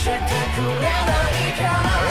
spectacular.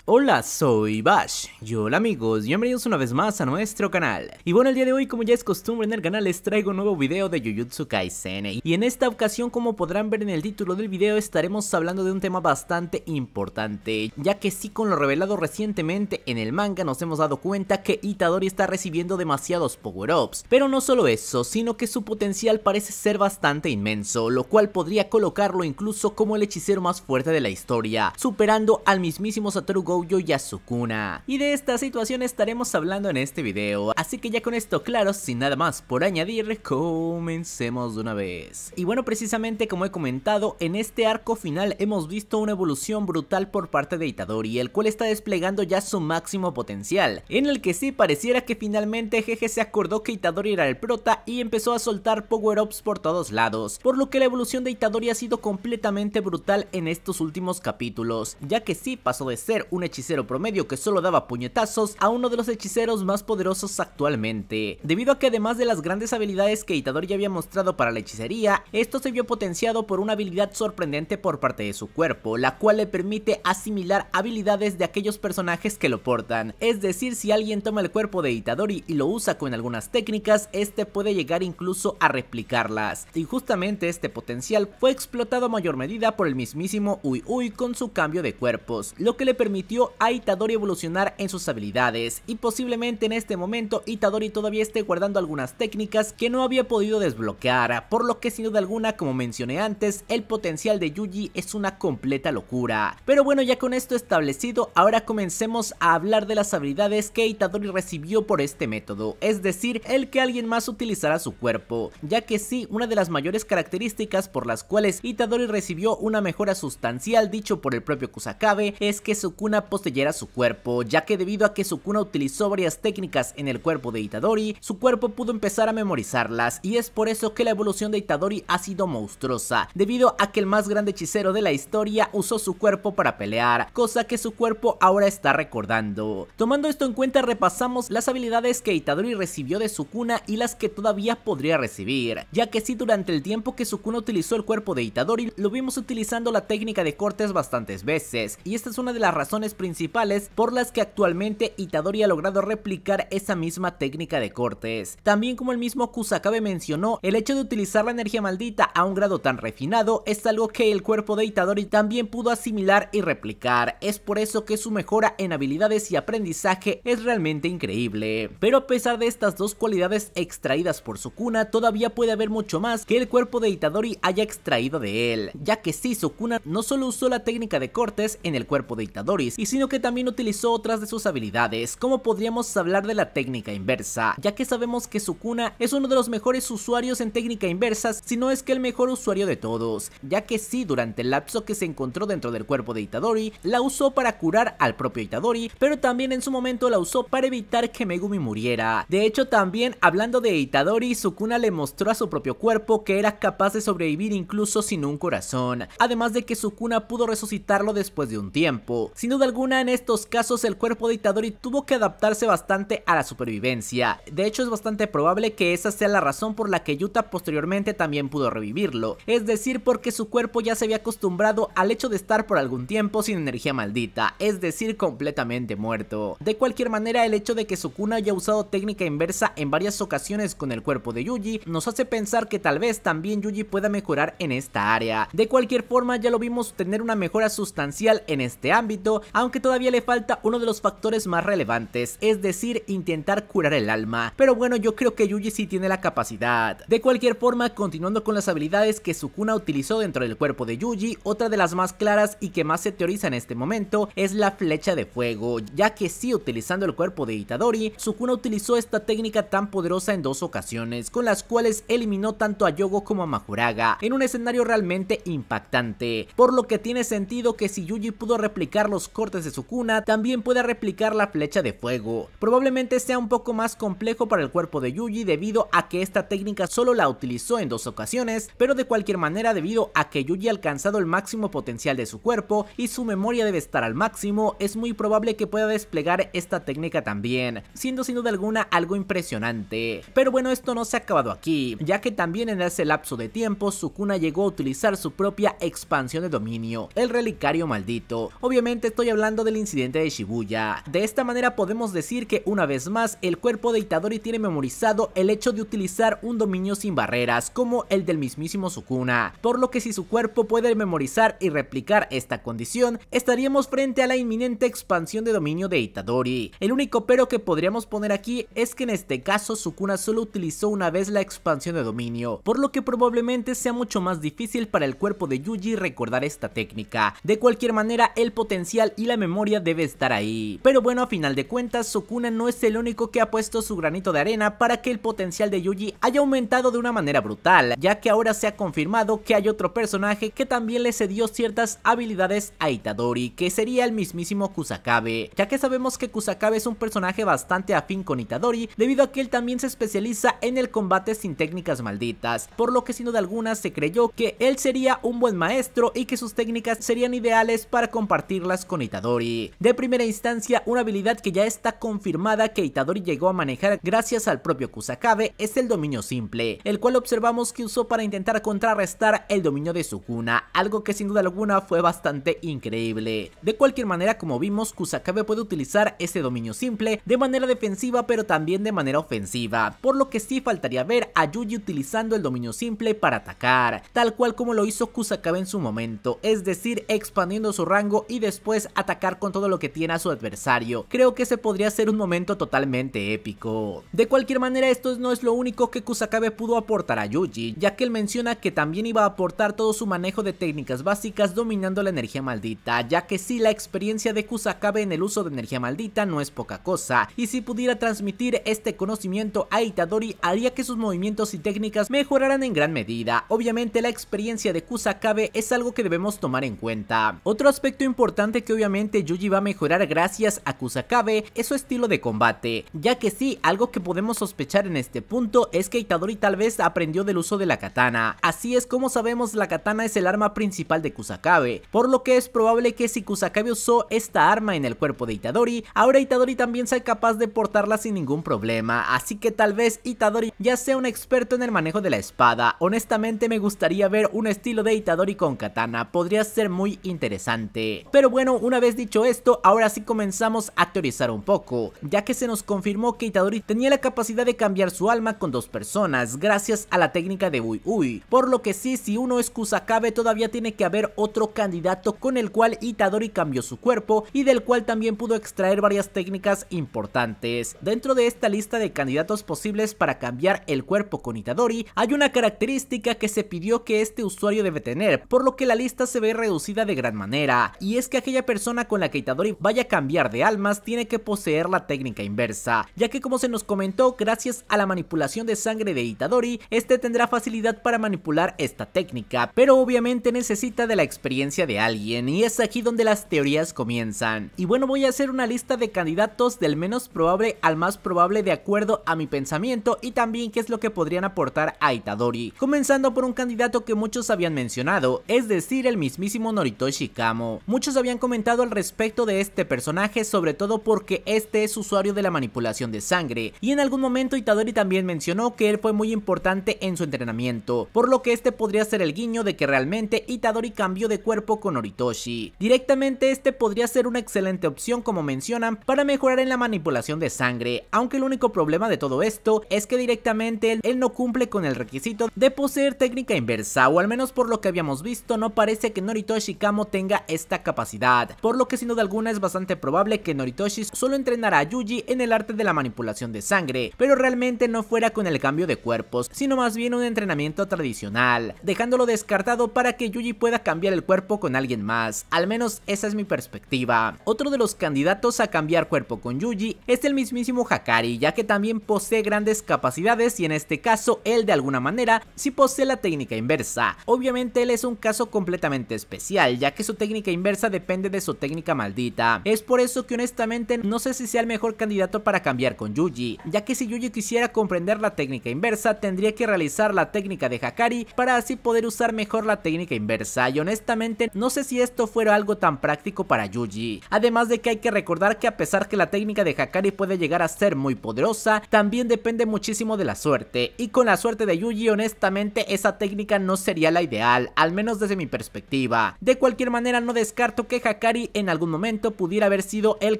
Hola, soy Bash. Y hola amigos, bienvenidos una vez más a nuestro canal. Y bueno, el día de hoy, como ya es costumbre en el canal, les traigo un nuevo video de Jujutsu Kaisen. Y en esta ocasión, como podrán ver en el título del video, estaremos hablando de un tema bastante importante, ya que sí con lo revelado recientemente en el manga nos hemos dado cuenta que Itadori está recibiendo demasiados power-ups. Pero no solo eso, sino que su potencial parece ser bastante inmenso, lo cual podría colocarlo incluso como el hechicero más fuerte de la historia, superando al mismísimo Satoru Yasukuna. Y de esta situación estaremos hablando en este video, así que ya con esto claro, sin nada más por añadir, comencemos de una vez. Y bueno, precisamente como he comentado, en este arco final hemos visto una evolución brutal por parte de Itadori, el cual está desplegando ya su máximo potencial, en el que sí pareciera que finalmente Jeje se acordó que Itadori era el prota y empezó a soltar power-ups por todos lados, por lo que la evolución de Itadori ha sido completamente brutal en estos últimos capítulos, ya que sí pasó de ser un hechicero promedio que solo daba puñetazos a uno de los hechiceros más poderosos actualmente. Debido a que además de las grandes habilidades que Itadori ya había mostrado para la hechicería, esto se vio potenciado por una habilidad sorprendente por parte de su cuerpo, la cual le permite asimilar habilidades de aquellos personajes que lo portan. Es decir, si alguien toma el cuerpo de Itadori y lo usa con algunas técnicas, este puede llegar incluso a replicarlas. Y justamente este potencial fue explotado a mayor medida por el mismísimo Uy Uy con su cambio de cuerpos, lo que le permitió a Itadori evolucionar en sus habilidades y posiblemente en este momento Itadori todavía esté guardando algunas técnicas que no había podido desbloquear, por lo que sin duda alguna como mencioné antes, el potencial de Yuji es una completa locura. Pero bueno ya con esto establecido, ahora comencemos a hablar de las habilidades que Itadori recibió por este método, es decir, el que alguien más utilizará su cuerpo, ya que sí, una de las mayores características por las cuales Itadori recibió una mejora sustancial dicho por el propio Kusakabe es que Sukuna postellera su cuerpo, ya que debido a que Sukuna utilizó varias técnicas en el cuerpo de Itadori, su cuerpo pudo empezar a memorizarlas y es por eso que la evolución de Itadori ha sido monstruosa, debido a que el más grande hechicero de la historia usó su cuerpo para pelear, cosa que su cuerpo ahora está recordando. Tomando esto en cuenta repasamos las habilidades que Itadori recibió de Sukuna y las que todavía podría recibir, ya que si durante el tiempo que Sukuna utilizó el cuerpo de Itadori lo vimos utilizando la técnica de cortes bastantes veces y esta es una de las razones principales por las que actualmente Itadori ha logrado replicar esa misma técnica de cortes. También como el mismo Kusakabe mencionó, el hecho de utilizar la energía maldita a un grado tan refinado es algo que el cuerpo de Itadori también pudo asimilar y replicar, es por eso que su mejora en habilidades y aprendizaje es realmente increíble. Pero a pesar de estas dos cualidades extraídas por Sukuna, todavía puede haber mucho más que el cuerpo de Itadori haya extraído de él, ya que sí, Sukuna no solo usó la técnica de cortes en el cuerpo de Itadori, y sino que también utilizó otras de sus habilidades, como podríamos hablar de la técnica inversa, ya que sabemos que Sukuna es uno de los mejores usuarios en técnica inversa, si no es que el mejor usuario de todos, ya que sí durante el lapso que se encontró dentro del cuerpo de Itadori, la usó para curar al propio Itadori, pero también en su momento la usó para evitar que Megumi muriera. De hecho también, hablando de Itadori, Sukuna le mostró a su propio cuerpo que era capaz de sobrevivir incluso sin un corazón, además de que Sukuna pudo resucitarlo después de un tiempo. Sin duda alguna en estos casos el cuerpo de Itadori tuvo que adaptarse bastante a la supervivencia. De hecho es bastante probable que esa sea la razón por la que Yuta posteriormente también pudo revivirlo. Es decir porque su cuerpo ya se había acostumbrado al hecho de estar por algún tiempo sin energía maldita, es decir completamente muerto. De cualquier manera el hecho de que Sukuna haya usado técnica inversa en varias ocasiones con el cuerpo de Yuji nos hace pensar que tal vez también Yuji pueda mejorar en esta área. De cualquier forma ya lo vimos tener una mejora sustancial en este ámbito, aunque todavía le falta uno de los factores más relevantes, es decir, intentar curar el alma. Pero bueno, yo creo que Yuji sí tiene la capacidad. De cualquier forma, continuando con las habilidades que Sukuna utilizó dentro del cuerpo de Yuji, otra de las más claras y que más se teoriza en este momento es la flecha de fuego, ya que sí utilizando el cuerpo de Itadori, Sukuna utilizó esta técnica tan poderosa en dos ocasiones, con las cuales eliminó tanto a Yogo como a Mahuraga, en un escenario realmente impactante, por lo que tiene sentido que si Yuji pudo replicar los de su cuna también puede replicar la flecha de fuego. Probablemente sea un poco más complejo para el cuerpo de Yuji debido a que esta técnica solo la utilizó en dos ocasiones, pero de cualquier manera debido a que Yuji ha alcanzado el máximo potencial de su cuerpo y su memoria debe estar al máximo, es muy probable que pueda desplegar esta técnica también, siendo sin duda alguna algo impresionante. Pero bueno, esto no se ha acabado aquí, ya que también en ese lapso de tiempo Sukuna llegó a utilizar su propia expansión de dominio, el relicario maldito. Obviamente estoy hablando hablando del incidente de Shibuya. De esta manera podemos decir que una vez más el cuerpo de Itadori tiene memorizado el hecho de utilizar un dominio sin barreras como el del mismísimo Sukuna, por lo que si su cuerpo puede memorizar y replicar esta condición, estaríamos frente a la inminente expansión de dominio de Itadori. El único pero que podríamos poner aquí es que en este caso Sukuna solo utilizó una vez la expansión de dominio, por lo que probablemente sea mucho más difícil para el cuerpo de Yuji recordar esta técnica. De cualquier manera, el potencial y la memoria debe estar ahí. Pero bueno, a final de cuentas, Sukuna no es el único que ha puesto su granito de arena para que el potencial de Yuji haya aumentado de una manera brutal, ya que ahora se ha confirmado que hay otro personaje que también le cedió ciertas habilidades a Itadori, que sería el mismísimo Kusakabe, ya que sabemos que Kusakabe es un personaje bastante afín con Itadori, debido a que él también se especializa en el combate sin técnicas malditas, por lo que Sino de algunas se creyó que él sería un buen maestro y que sus técnicas serían ideales para compartirlas con Itadori. De primera instancia, una habilidad que ya está confirmada que Itadori llegó a manejar gracias al propio Kusakabe es el dominio simple, el cual observamos que usó para intentar contrarrestar el dominio de Sukuna, algo que sin duda alguna fue bastante increíble. De cualquier manera, como vimos, Kusakabe puede utilizar ese dominio simple de manera defensiva pero también de manera ofensiva, por lo que sí faltaría ver a Yuji utilizando el dominio simple para atacar, tal cual como lo hizo Kusakabe en su momento, es decir, expandiendo su rango y después atacando atacar con todo lo que tiene a su adversario. Creo que ese podría ser un momento totalmente épico. De cualquier manera, esto no es lo único que Kusakabe pudo aportar a Yuji, ya que él menciona que también iba a aportar todo su manejo de técnicas básicas dominando la energía maldita, ya que si la experiencia de Kusakabe en el uso de energía maldita no es poca cosa, y si pudiera transmitir este conocimiento a Itadori haría que sus movimientos y técnicas mejoraran en gran medida. Obviamente la experiencia de Kusakabe es algo que debemos tomar en cuenta. Otro aspecto importante que obviamente Yuji va a mejorar gracias a Kusakabe es su estilo de combate, ya que sí, algo que podemos sospechar en este punto es que Itadori tal vez aprendió del uso de la katana, así es como sabemos la katana es el arma principal de Kusakabe, por lo que es probable que si Kusakabe usó esta arma en el cuerpo de Itadori, ahora Itadori también sea capaz de portarla sin ningún problema, así que tal vez Itadori ya sea un experto en el manejo de la espada, honestamente me gustaría ver un estilo de Itadori con katana, podría ser muy interesante, pero bueno, una una vez dicho esto, ahora sí comenzamos a teorizar un poco, ya que se nos confirmó que Itadori tenía la capacidad de cambiar su alma con dos personas, gracias a la técnica de Uy Uy, por lo que sí, si uno es Kusakabe todavía tiene que haber otro candidato con el cual Itadori cambió su cuerpo y del cual también pudo extraer varias técnicas importantes. Dentro de esta lista de candidatos posibles para cambiar el cuerpo con Itadori, hay una característica que se pidió que este usuario debe tener, por lo que la lista se ve reducida de gran manera, y es que aquella persona con la que Itadori vaya a cambiar de almas tiene que poseer la técnica inversa, ya que como se nos comentó, gracias a la manipulación de sangre de Itadori, este tendrá facilidad para manipular esta técnica, pero obviamente necesita de la experiencia de alguien y es aquí donde las teorías comienzan. Y bueno, voy a hacer una lista de candidatos del menos probable al más probable de acuerdo a mi pensamiento y también qué es lo que podrían aportar a Itadori, comenzando por un candidato que muchos habían mencionado, es decir, el mismísimo Noritoshi Kamo. Muchos habían comentado al respecto de este personaje, sobre todo porque este es usuario de la manipulación de sangre, y en algún momento Itadori también mencionó que él fue muy importante en su entrenamiento, por lo que este podría ser el guiño de que realmente Itadori cambió de cuerpo con Noritoshi Directamente este podría ser una excelente opción como mencionan para mejorar en la manipulación de sangre, aunque el único problema de todo esto es que directamente él no cumple con el requisito de poseer técnica inversa, o al menos por lo que habíamos visto no parece que Noritoshi Kamo tenga esta capacidad, por lo que sin duda alguna es bastante probable que Noritoshi solo entrenara a Yuji en el arte de la manipulación de sangre, pero realmente no fuera con el cambio de cuerpos, sino más bien un entrenamiento tradicional, dejándolo descartado para que Yuji pueda cambiar el cuerpo con alguien más, al menos esa es mi perspectiva. Otro de los candidatos a cambiar cuerpo con Yuji es el mismísimo Hakari, ya que también posee grandes capacidades y en este caso él de alguna manera sí posee la técnica inversa. Obviamente él es un caso completamente especial, ya que su técnica inversa depende de su técnica maldita. Es por eso que honestamente no sé si sea el mejor candidato para cambiar con Yuji, ya que si Yuji quisiera comprender la técnica inversa tendría que realizar la técnica de Hakari para así poder usar mejor la técnica inversa y honestamente no sé si esto fuera algo tan práctico para Yuji. Además de que hay que recordar que a pesar que la técnica de Hakari puede llegar a ser muy poderosa, también depende muchísimo de la suerte y con la suerte de Yuji honestamente esa técnica no sería la ideal, al menos desde mi perspectiva. De cualquier manera no descarto que Hakari en algún momento pudiera haber sido el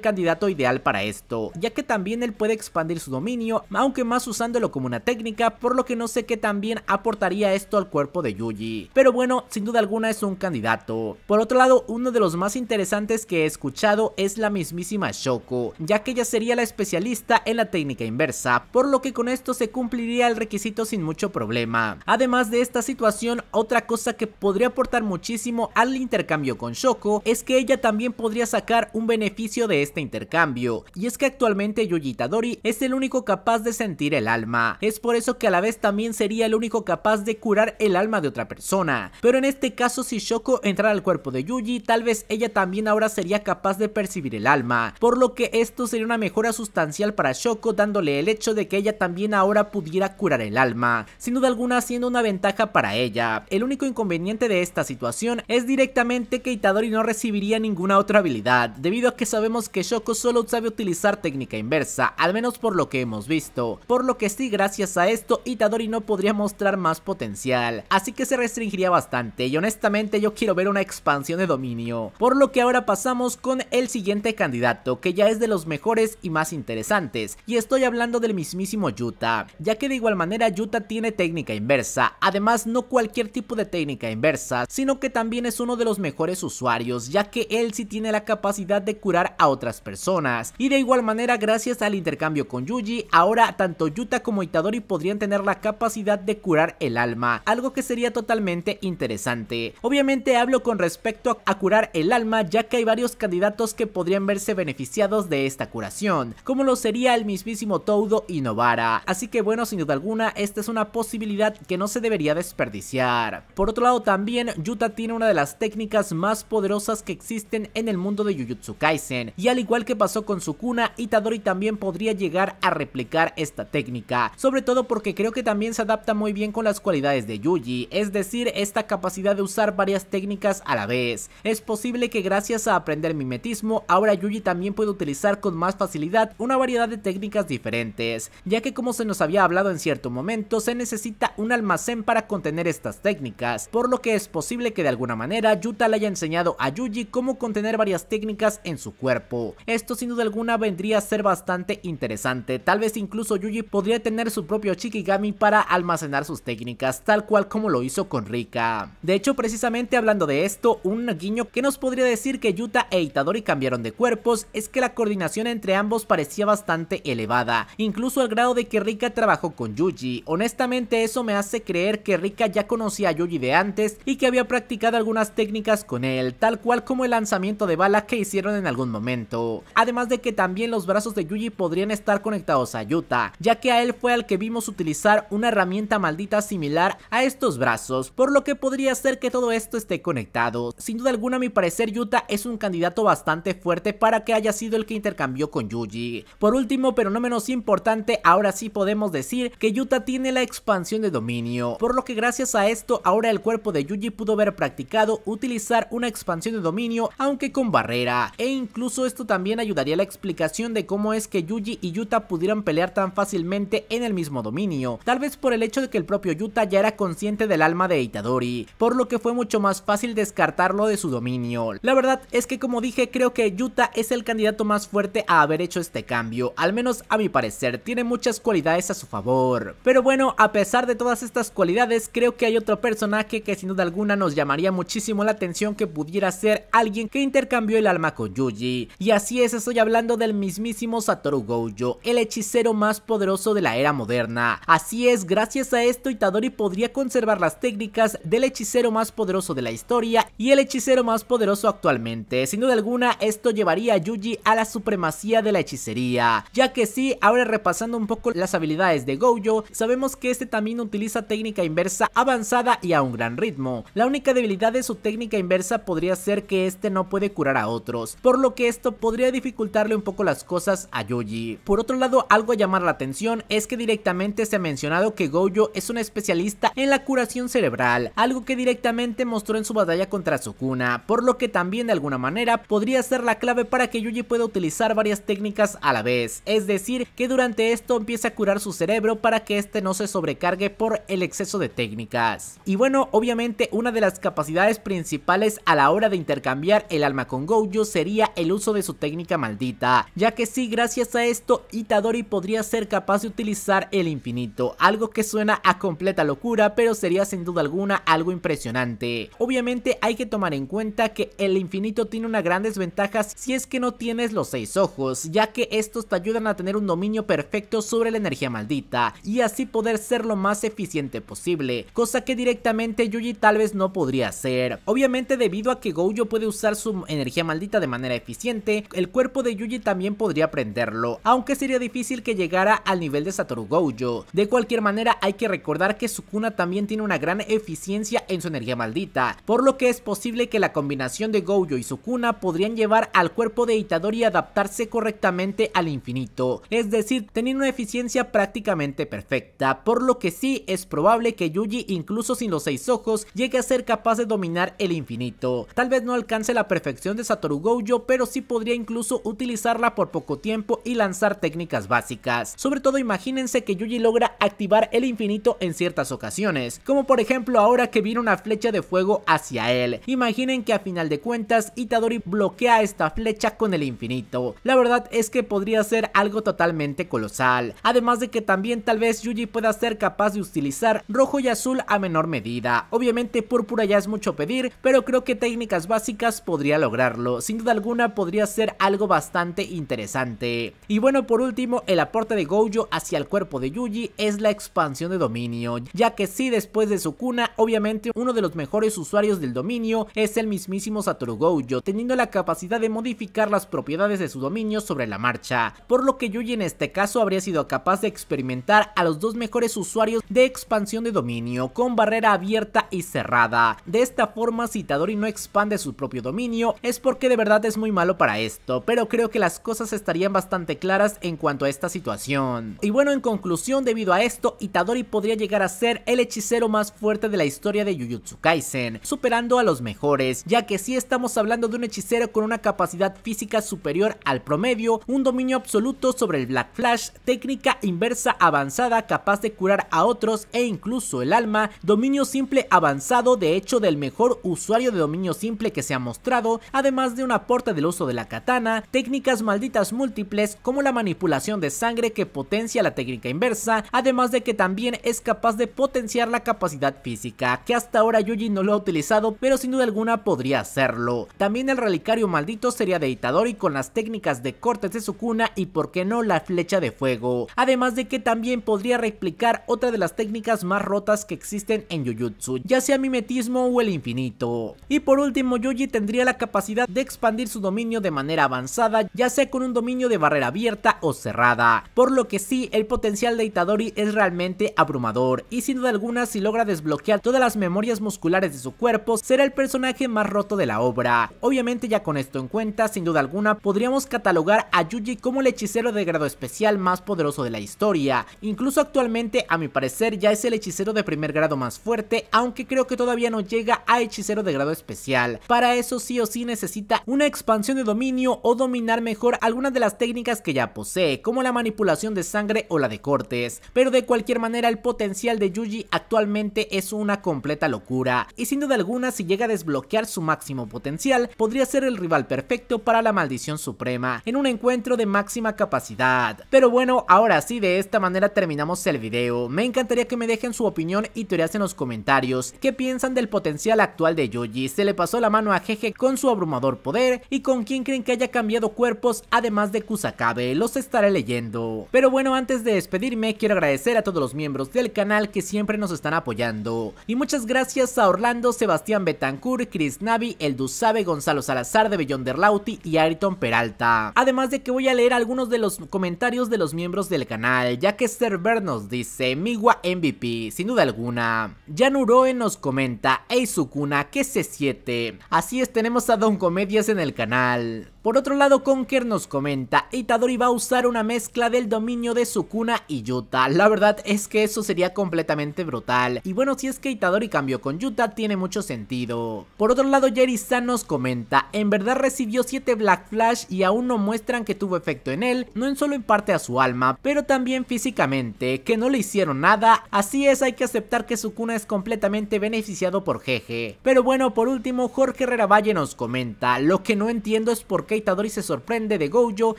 candidato ideal para esto, ya que también él puede expandir su dominio, aunque más usándolo como una técnica, por lo que no sé qué también aportaría esto al cuerpo de Yuji. Pero bueno, sin duda alguna es un candidato. Por otro lado, uno de los más interesantes que he escuchado es la mismísima Shoko, ya que ella sería la especialista en la técnica inversa, por lo que con esto se cumpliría el requisito sin mucho problema. Además de esta situación, otra cosa que podría aportar muchísimo al intercambio con Shoko es que ella también también podría sacar un beneficio de este intercambio, y es que actualmente Yuji Itadori es el único capaz de sentir el alma, es por eso que a la vez también sería el único capaz de curar el alma de otra persona, pero en este caso si Shoko entrara al cuerpo de Yuji, tal vez ella también ahora sería capaz de percibir el alma, por lo que esto sería una mejora sustancial para Shoko dándole el hecho de que ella también ahora pudiera curar el alma, sin duda alguna siendo una ventaja para ella. El único inconveniente de esta situación es directamente que Itadori no recibiría ninguna otra habilidad, debido a que sabemos que Shoko solo sabe utilizar técnica inversa, al menos por lo que hemos visto, por lo que sí gracias a esto Itadori no podría mostrar más potencial, así que se restringiría bastante y honestamente yo quiero ver una expansión de dominio, por lo que ahora pasamos con el siguiente candidato que ya es de los mejores y más interesantes, y estoy hablando del mismísimo Yuta, ya que de igual manera Yuta tiene técnica inversa, además no cualquier tipo de técnica inversa, sino que también es uno de los mejores usuarios, ya que él si tiene la capacidad de curar a otras personas. Y de igual manera, gracias al intercambio con Yuji, ahora tanto Yuta como Itadori podrían tener la capacidad de curar el alma, algo que sería totalmente interesante. Obviamente hablo con respecto a curar el alma ya que hay varios candidatos que podrían verse beneficiados de esta curación, como lo sería el mismísimo Toudo y Novara. Así que bueno, sin duda alguna, esta es una posibilidad que no se debería desperdiciar. Por otro lado también, Yuta tiene una de las técnicas más poderosas que existen en el mundo de Jujutsu Kaisen. Y al igual que pasó con Sukuna, Itadori también podría llegar a replicar esta técnica, sobre todo porque creo que también se adapta muy bien con las cualidades de Yuji, es decir, esta capacidad de usar varias técnicas a la vez. Es posible que gracias a aprender mimetismo, ahora Yuji también puede utilizar con más facilidad una variedad de técnicas diferentes, ya que como se nos había hablado en cierto momento, se necesita un almacén para contener estas técnicas, por lo que es posible que de alguna manera Yuta le haya enseñado a Yuji cómo tener varias técnicas en su cuerpo. Esto sin duda alguna vendría a ser bastante interesante, tal vez incluso Yuji podría tener su propio Shikigami para almacenar sus técnicas, tal cual como lo hizo con Rika. De hecho, precisamente hablando de esto, un guiño que nos podría decir que Yuta e Itadori cambiaron de cuerpos es que la coordinación entre ambos parecía bastante elevada, incluso al grado de que Rika trabajó con Yuji. Honestamente eso me hace creer que Rika ya conocía a Yuji de antes y que había practicado algunas técnicas con él, tal cual como el lanzamiento de bala que hicieron en algún momento. Además de que también los brazos de Yuji podrían estar conectados a Yuta, ya que a él fue al que vimos utilizar una herramienta maldita similar a estos brazos, por lo que podría ser que todo esto esté conectado. Sin duda alguna a mi parecer Yuta es un candidato bastante fuerte para que haya sido el que intercambió con Yuji. Por último pero no menos importante, ahora sí podemos decir que Yuta tiene la expansión de dominio, por lo que gracias a esto ahora el cuerpo de Yuji pudo haber practicado utilizar una expansión de dominio aunque con barrera. E incluso esto también ayudaría a la explicación de cómo es que Yuji y Yuta pudieran pelear tan fácilmente en el mismo dominio, tal vez por el hecho de que el propio Yuta ya era consciente del alma de Itadori, por lo que fue mucho más fácil descartarlo de su dominio. La verdad es que como dije creo que Yuta es el candidato más fuerte a haber hecho este cambio, al menos a mi parecer, tiene muchas cualidades a su favor. Pero bueno, a pesar de todas estas cualidades creo que hay otro personaje que sin duda alguna nos llamaría muchísimo la atención que pudiera ser alguien que intercambió el alma con Yuji. Y así es, estoy hablando del mismísimo Satoru Gojo, el hechicero más poderoso de la era moderna. Así es, gracias a esto Itadori podría conservar las técnicas del hechicero más poderoso de la historia y el hechicero más poderoso actualmente. Sin duda alguna, esto llevaría a Yuji a la supremacía de la hechicería, ya que sí, ahora repasando un poco las habilidades de Gojo, sabemos que este también utiliza técnica inversa avanzada y a un gran ritmo. La única debilidad de su técnica inversa podría ser que este no puede curar a otros, por lo que esto podría dificultarle un poco las cosas a Yoji. Por otro lado, algo a llamar la atención es que directamente se ha mencionado que Gojo es un especialista en la curación cerebral, algo que directamente mostró en su batalla contra Sukuna, por lo que también de alguna manera podría ser la clave para que Yuji pueda utilizar varias técnicas a la vez, es decir, que durante esto empiece a curar su cerebro para que este no se sobrecargue por el exceso de técnicas. Y bueno, obviamente una de las capacidades principales a la hora de intercambiar el alma con Gojo sería el uso de su técnica maldita, ya que sí, gracias a esto Itadori podría ser capaz de utilizar el infinito, algo que suena a completa locura, pero sería sin duda alguna algo impresionante. Obviamente hay que tomar en cuenta que el infinito tiene una gran desventaja si es que no tienes los seis ojos, ya que estos te ayudan a tener un dominio perfecto sobre la energía maldita, y así poder ser lo más eficiente posible, cosa que directamente Yuji tal vez no podría hacer. Obviamente debido a que Gojo puede usar su energía maldita de manera eficiente, el cuerpo de Yuji también podría prenderlo, aunque sería difícil que llegara al nivel de Satoru Gojo. De cualquier manera, hay que recordar que Sukuna también tiene una gran eficiencia en su energía maldita, por lo que es posible que la combinación de Gojo y Sukuna podrían llevar al cuerpo de Itadori a adaptarse correctamente al infinito, es decir, tener una eficiencia prácticamente perfecta, por lo que sí es probable que Yuji incluso sin los seis ojos llegue a ser capaz de dominar el infinito. Tal vez no alcance la perfección de Satoru Gojo, pero sí podría incluso utilizarla por poco tiempo y lanzar técnicas básicas. Sobre todo imagínense que Yuji logra activar el infinito en ciertas ocasiones, como por ejemplo ahora que viene una flecha de fuego hacia él. Imaginen que a final de cuentas Itadori bloquea esta flecha con el infinito. La verdad es que podría ser algo totalmente colosal. Además de que también tal vez Yuji pueda ser capaz de utilizar rojo y azul a menor medida. Obviamente púrpura ya es mucho pedir, pero creo que técnicas básicas podrían lograrlo, sin duda alguna podría ser algo bastante interesante. Y bueno, por último, el aporte de Gojo hacia el cuerpo de Yuji es la expansión de dominio, ya que si después de su cuna, obviamente uno de los mejores usuarios del dominio es el mismísimo Satoru Gojo, teniendo la capacidad de modificar las propiedades de su dominio sobre la marcha, por lo que Yuji en este caso habría sido capaz de experimentar a los dos mejores usuarios de expansión de dominio, con barrera abierta y cerrada. De esta forma, Citadori no expande su propio dominio, es porque de verdad es muy malo para esto, pero creo que las cosas estarían bastante claras en cuanto a esta situación. Y bueno, en conclusión, debido a esto, Itadori podría llegar a ser el hechicero más fuerte de la historia de Jujutsu Kaisen, superando a los mejores, ya que si sí estamos hablando de un hechicero con una capacidad física superior al promedio, un dominio absoluto sobre el Black Flash, técnica inversa avanzada capaz de curar a otros e incluso el alma, dominio simple avanzado de hecho del mejor usuario de dominio simple que se ha mostrado además de un aporte del uso de la katana, técnicas malditas múltiples como la manipulación de sangre que potencia la técnica inversa, además de que también es capaz de potenciar la capacidad física, que hasta ahora Yuji no lo ha utilizado, pero sin duda alguna podría hacerlo. También el relicario maldito sería de Itadori con las técnicas de cortes de su cuna y por qué no la flecha de fuego, además de que también podría replicar otra de las técnicas más rotas que existen en Jujutsu, ya sea mimetismo o el infinito. Y por último Yuji tendría la capacidad de expandir su dominio de manera avanzada, ya sea con un dominio de barrera abierta o cerrada, por lo que sí, el potencial de Itadori es realmente abrumador, y sin duda alguna si logra desbloquear todas las memorias musculares de su cuerpo, será el personaje más roto de la obra. Obviamente ya con esto en cuenta, sin duda alguna, podríamos catalogar a Yuji como el hechicero de grado especial más poderoso de la historia, incluso actualmente a mi parecer ya es el hechicero de primer grado más fuerte, aunque creo que todavía no llega a hechicero de grado especial, para eso sí si necesita una expansión de dominio o dominar mejor algunas de las técnicas que ya posee, como la manipulación de sangre o la de cortes. Pero de cualquier manera el potencial de Yuji actualmente es una completa locura, y sin duda alguna si llega a desbloquear su máximo potencial, podría ser el rival perfecto para la maldición suprema, en un encuentro de máxima capacidad. Pero bueno, ahora sí, de esta manera terminamos el video. Me encantaría que me dejen su opinión y teorías en los comentarios. ¿Qué piensan del potencial actual de Yuji? ¿Se le pasó la mano a Jeje su abrumador poder y con quien creen que haya cambiado cuerpos además de Kusakabe, los estaré leyendo. Pero bueno, antes de despedirme quiero agradecer a todos los miembros del canal que siempre nos están apoyando. Y muchas gracias a Orlando, Sebastián Betancourt, Chris Navi, El Dusabe, Gonzalo Salazar de lauti y Ayrton Peralta. Además de que voy a leer algunos de los comentarios de los miembros del canal, ya que Server nos dice Miwa MVP, sin duda alguna. Yanuroe nos comenta Eizukuna, que se 7 Así es, Hemos dado un Comedias en el canal. Por otro lado, Conker nos comenta, Itadori va a usar una mezcla del dominio de Sukuna y Yuta. La verdad es que eso sería completamente brutal. Y bueno, si es que Itadori cambió con Yuta, tiene mucho sentido. Por otro lado, jerry nos comenta, en verdad recibió 7 Black Flash y aún no muestran que tuvo efecto en él, no en solo en parte a su alma, pero también físicamente, que no le hicieron nada. Así es, hay que aceptar que Sukuna es completamente beneficiado por Jeje. Pero bueno, por último, Jorge Herrera Valle nos comenta, lo que no entiendo es por y se sorprende de Gojo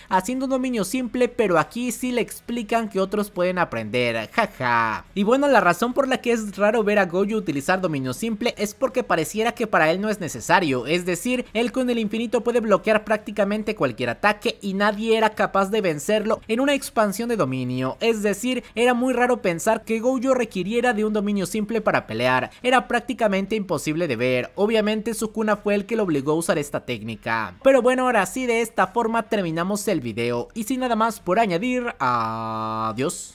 haciendo un dominio simple, pero aquí sí le explican que otros pueden aprender, jaja. Y bueno, la razón por la que es raro ver a Gojo utilizar dominio simple es porque pareciera que para él no es necesario, es decir, él con el infinito puede bloquear prácticamente cualquier ataque y nadie era capaz de vencerlo en una expansión de dominio, es decir, era muy raro pensar que Gojo requiriera de un dominio simple para pelear, era prácticamente imposible de ver, obviamente Sukuna fue el que lo obligó a usar esta técnica. Pero bueno, ahora Así de esta forma terminamos el video. Y sin nada más por añadir, adiós.